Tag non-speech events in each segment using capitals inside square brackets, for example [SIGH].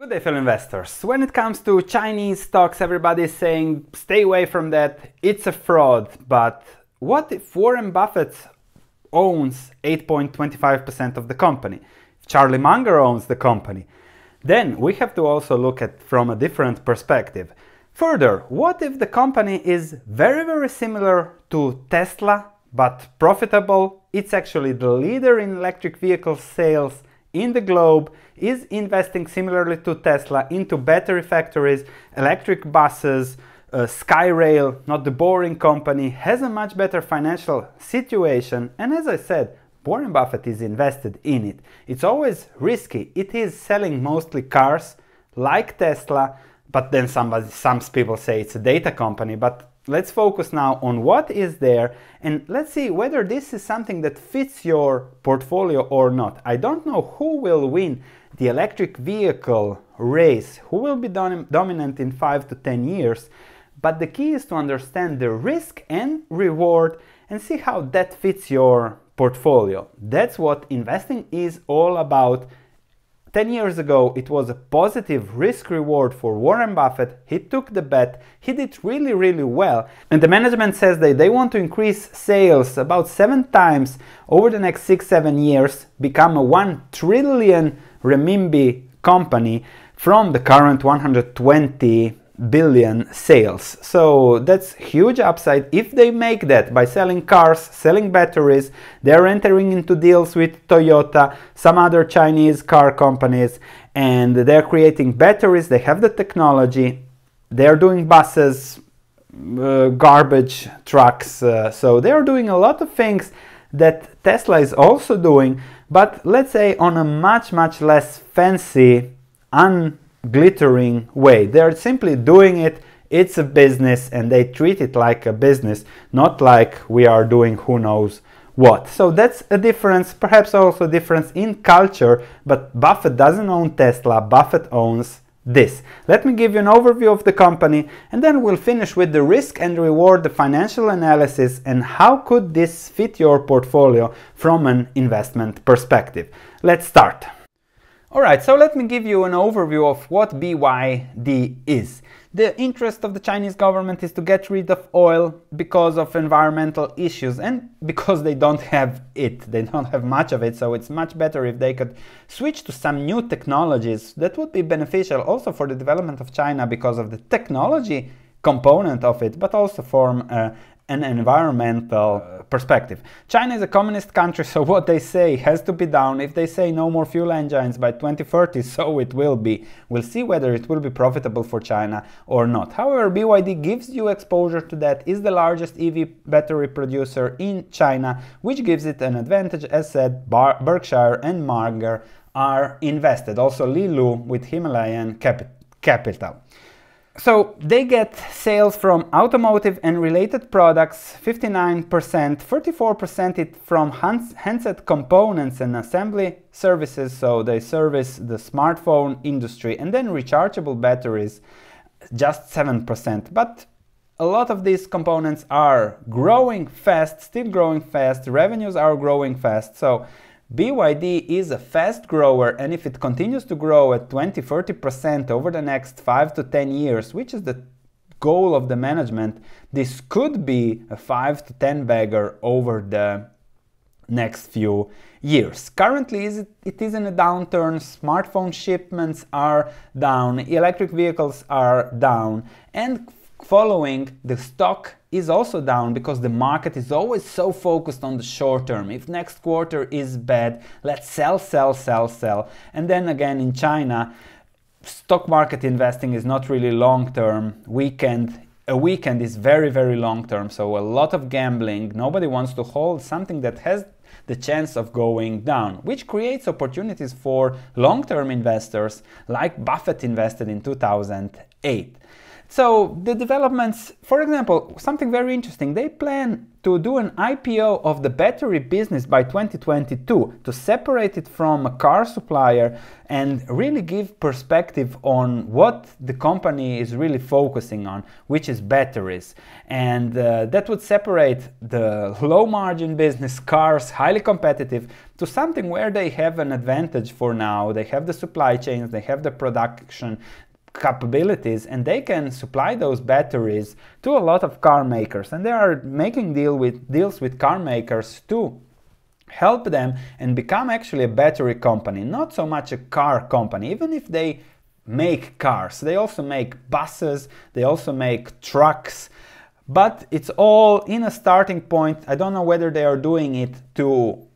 Good day fellow investors. When it comes to Chinese stocks, everybody is saying stay away from that, it's a fraud. But what if Warren Buffett owns 8.25% of the company? Charlie Munger owns the company? Then we have to also look at from a different perspective. Further, what if the company is very very similar to Tesla but profitable? It's actually the leader in electric vehicle sales in the globe is investing similarly to Tesla into battery factories, electric buses, uh, Skyrail, not the boring company, has a much better financial situation. And as I said, Warren Buffett is invested in it. It's always risky. It is selling mostly cars like Tesla, but then some some people say it's a data company, but let's focus now on what is there and let's see whether this is something that fits your portfolio or not. I don't know who will win the electric vehicle race, who will be dominant in 5 to 10 years, but the key is to understand the risk and reward and see how that fits your portfolio. That's what investing is all about 10 years ago, it was a positive risk reward for Warren Buffett. He took the bet, he did really, really well. And the management says that they want to increase sales about seven times over the next six, seven years, become a 1 trillion renminbi company from the current 120 billion sales. So that's huge upside if they make that by selling cars, selling batteries. They're entering into deals with Toyota, some other Chinese car companies, and they're creating batteries. They have the technology. They're doing buses, uh, garbage trucks. Uh, so they're doing a lot of things that Tesla is also doing, but let's say on a much, much less fancy, un glittering way. They're simply doing it. It's a business and they treat it like a business, not like we are doing who knows what. So that's a difference, perhaps also a difference in culture, but Buffett doesn't own Tesla, Buffett owns this. Let me give you an overview of the company and then we'll finish with the risk and reward, the financial analysis and how could this fit your portfolio from an investment perspective. Let's start. Alright, so let me give you an overview of what BYD is. The interest of the Chinese government is to get rid of oil because of environmental issues and because they don't have it, they don't have much of it, so it's much better if they could switch to some new technologies that would be beneficial also for the development of China because of the technology component of it, but also from uh, an environmental uh, perspective. China is a communist country, so what they say has to be done. If they say no more fuel engines by 2030, [LAUGHS] so it will be. We'll see whether it will be profitable for China or not. However, BYD gives you exposure to that, is the largest EV battery producer in China, which gives it an advantage. As said, Bar Berkshire and Marger are invested, also Li Lu with Himalayan Cap Capital. So they get sales from automotive and related products 59%, 34% it from handset components and assembly services, so they service the smartphone industry and then rechargeable batteries just 7%. But a lot of these components are growing fast, still growing fast, revenues are growing fast. So BYD is a fast grower and if it continues to grow at 20-30% over the next 5 to 10 years, which is the goal of the management, this could be a 5 to 10 bagger over the next few years. Currently it is in a downturn, smartphone shipments are down, electric vehicles are down and following, the stock is also down because the market is always so focused on the short term. If next quarter is bad, let's sell, sell, sell, sell. And then again in China, stock market investing is not really long term. Weekend a weekend is very very long term, so a lot of gambling. Nobody wants to hold something that has the chance of going down, which creates opportunities for long term investors like Buffett invested in 2008. So the developments, for example, something very interesting, they plan to do an IPO of the battery business by 2022 to separate it from a car supplier and really give perspective on what the company is really focusing on, which is batteries. And uh, that would separate the low margin business, cars, highly competitive, to something where they have an advantage for now. They have the supply chains, they have the production, capabilities and they can supply those batteries to a lot of car makers and they are making deal with deals with car makers to help them and become actually a battery company not so much a car company even if they make cars they also make buses they also make trucks but it's all in a starting point i don't know whether they are doing it to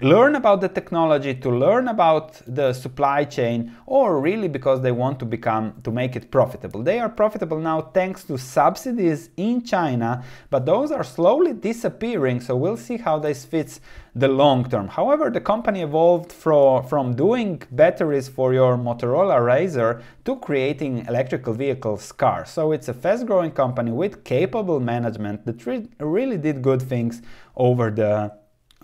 learn about the technology, to learn about the supply chain, or really because they want to become to make it profitable. They are profitable now thanks to subsidies in China, but those are slowly disappearing, so we'll see how this fits the long term. However, the company evolved from, from doing batteries for your Motorola razor to creating electrical vehicles cars. So it's a fast growing company with capable management that re really did good things over the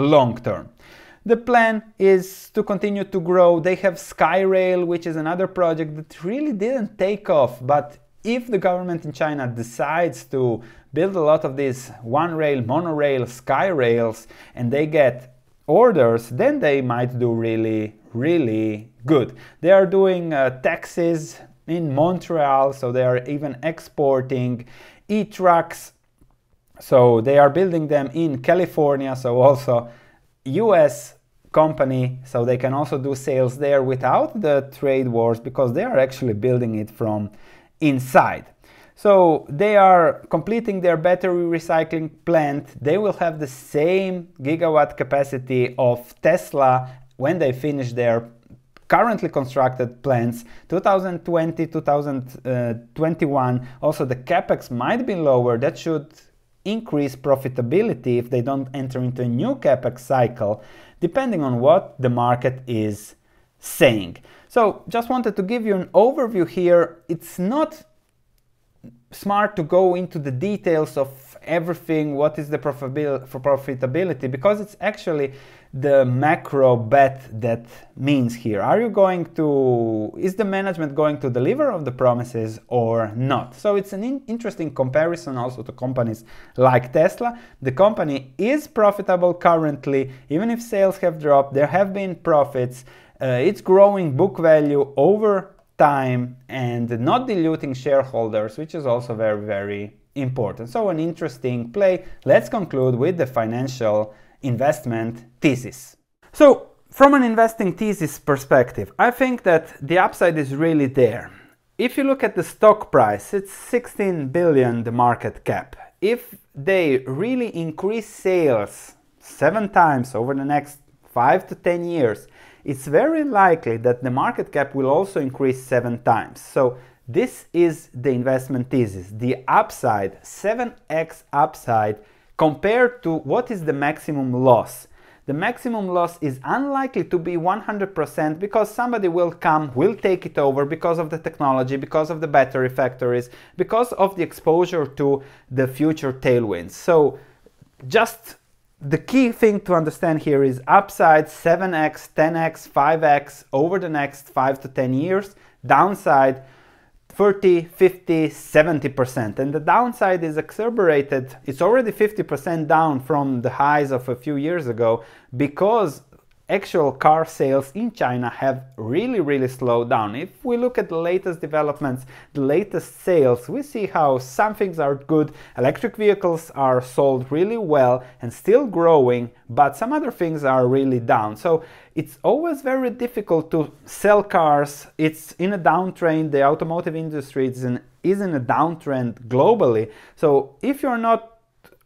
long term. The plan is to continue to grow. They have Skyrail, which is another project that really didn't take off, but if the government in China decides to build a lot of these one rail, monorail, sky rails, and they get orders, then they might do really, really good. They are doing uh, taxis in Montreal, so they are even exporting e trucks so they are building them in California, so also US company, so they can also do sales there without the trade wars because they are actually building it from inside. So they are completing their battery recycling plant. They will have the same gigawatt capacity of Tesla when they finish their currently constructed plants 2020 2021 uh, also the capex might be lower that should increase profitability if they don't enter into a new capex cycle, depending on what the market is saying. So, just wanted to give you an overview here. It's not smart to go into the details of everything what is the profitability because it's actually the macro bet that means here? Are you going to, is the management going to deliver on the promises or not? So it's an in interesting comparison also to companies like Tesla. The company is profitable currently, even if sales have dropped, there have been profits. Uh, it's growing book value over time and not diluting shareholders, which is also very, very important. So an interesting play. Let's conclude with the financial investment thesis. So, from an investing thesis perspective, I think that the upside is really there. If you look at the stock price, it's 16 billion the market cap. If they really increase sales 7 times over the next 5 to 10 years, it's very likely that the market cap will also increase 7 times. So this is the investment thesis. The upside, 7x upside compared to what is the maximum loss. The maximum loss is unlikely to be 100% because somebody will come, will take it over because of the technology, because of the battery factories, because of the exposure to the future tailwinds. So just the key thing to understand here is upside 7x, 10x, 5x over the next 5 to 10 years, downside 30, 50, 70%. And the downside is exacerbated. It's already 50% down from the highs of a few years ago because actual car sales in China have really, really slowed down. If we look at the latest developments, the latest sales, we see how some things are good, electric vehicles are sold really well and still growing, but some other things are really down. So it's always very difficult to sell cars. It's in a downtrend, the automotive industry is in, is in a downtrend globally. So if you're not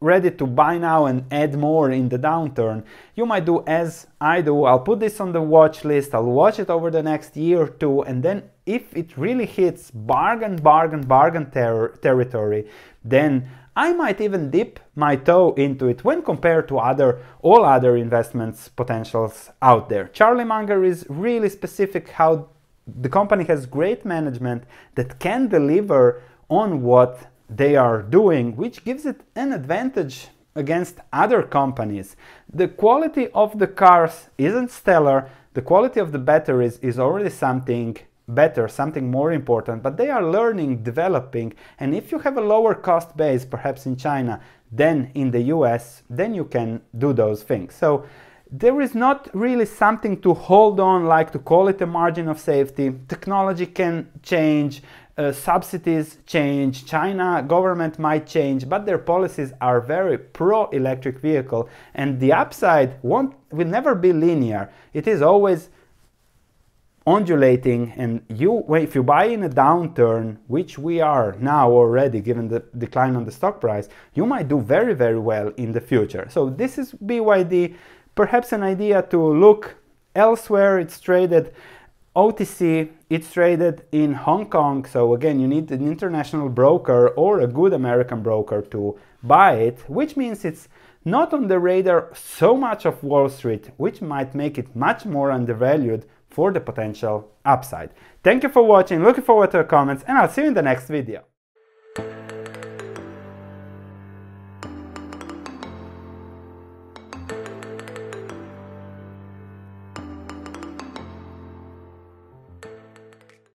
ready to buy now and add more in the downturn, you might do as I do. I'll put this on the watch list, I'll watch it over the next year or two, and then if it really hits bargain, bargain, bargain ter territory, then I might even dip my toe into it when compared to other all other investments potentials out there. Charlie Munger is really specific how the company has great management that can deliver on what they are doing, which gives it an advantage against other companies. The quality of the cars isn't stellar, the quality of the batteries is already something better, something more important, but they are learning, developing, and if you have a lower cost base, perhaps in China, then in the US, then you can do those things. So there is not really something to hold on, like to call it a margin of safety. Technology can change, uh, subsidies change, China government might change, but their policies are very pro electric vehicle and the upside won't will never be linear. It is always undulating and you if you buy in a downturn which we are now already given the decline on the stock price you might do very very well in the future so this is BYD perhaps an idea to look elsewhere it's traded OTC, it's traded in Hong Kong. So again, you need an international broker or a good American broker to buy it, which means it's not on the radar so much of Wall Street, which might make it much more undervalued for the potential upside. Thank you for watching, looking forward to your comments, and I'll see you in the next video.